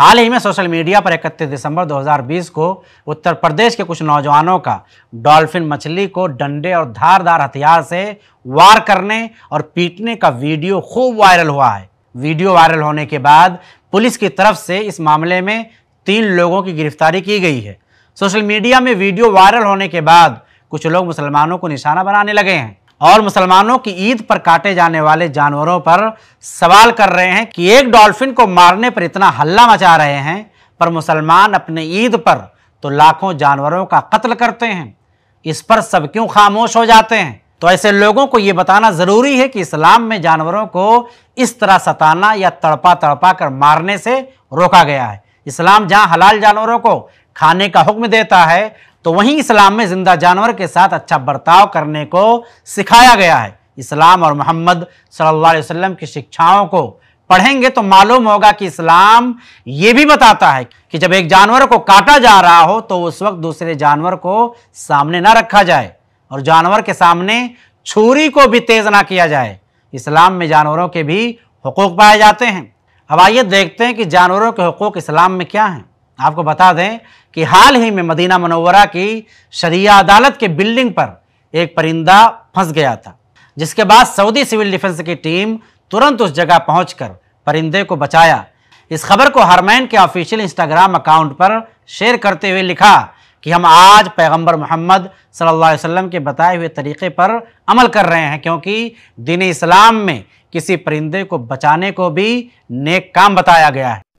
हाल ही में social media पर 31 दिसंबर 2020 को उत्तर प्रदेश के कुछ नौजवानों का डॉल्फिन मछली को डंडे और धारदार हथियार से वार करने और पीटने का वीडियो खूब वायरल हुआ है वीडियो वायरल होने के बाद पुलिस की तरफ से इस मामले में तीन लोगों की गिरफ्तारी की गई है सोशल मीडिया में वीडियो वायरल होने के बाद कुछ लोग मुसलमानों को निशाना बनाने लगे हैं और मुसलमानों की ईद पर काटे जाने वाले जानवरों पर सवाल कर रहे हैं कि एक डॉल्फिन को मारने पर इतना हल्ला मचा रहे हैं पर मुसलमान अपने ईद पर तो लाखों जानवरों का कत्ल करते हैं इस पर सब क्यों खामोश हो जाते हैं तो ऐसे लोगों को ये बताना ज़रूरी है कि इस्लाम में जानवरों को इस तरह सताना या तड़पा तड़पा कर मारने से रोका गया है इस्लाम जहाँ हलाल जानवरों को खाने का हुक्म देता है तो वहीं इस्लाम में ज़िंदा जानवर के साथ अच्छा बर्ताव करने को सिखाया गया है इस्लाम और मोहम्मद सल्लल्लाहु अलैहि वसल्लम की शिक्षाओं को पढ़ेंगे तो मालूम होगा कि इस्लाम ये भी बताता है कि जब एक जानवर को काटा जा रहा हो तो उस वक्त दूसरे जानवर को सामने ना रखा जाए और जानवर के सामने छुरी को भी तेज़ ना किया जाए इस्लाम में जानवरों के भी हकूक़ पाए जाते हैं अब आइए देखते हैं कि जानवरों के हकूक़ इस्लाम में क्या हैं आपको बता दें कि हाल ही में मदीना मनोवरा की शरिया अदालत के बिल्डिंग पर एक परिंदा फंस गया था जिसके बाद सऊदी सिविल डिफेंस की टीम तुरंत उस जगह पहुंचकर परिंदे को बचाया इस खबर को हरमैन के ऑफिशियल इंस्टाग्राम अकाउंट पर शेयर करते हुए लिखा कि हम आज पैगंबर मोहम्मद सल्लल्लाहु अलैहि वसल्लम के बताए हुए तरीक़े पर अमल कर रहे हैं क्योंकि दीन इस्लाम में किसी परिंदे को बचाने को भी नेक काम बताया गया है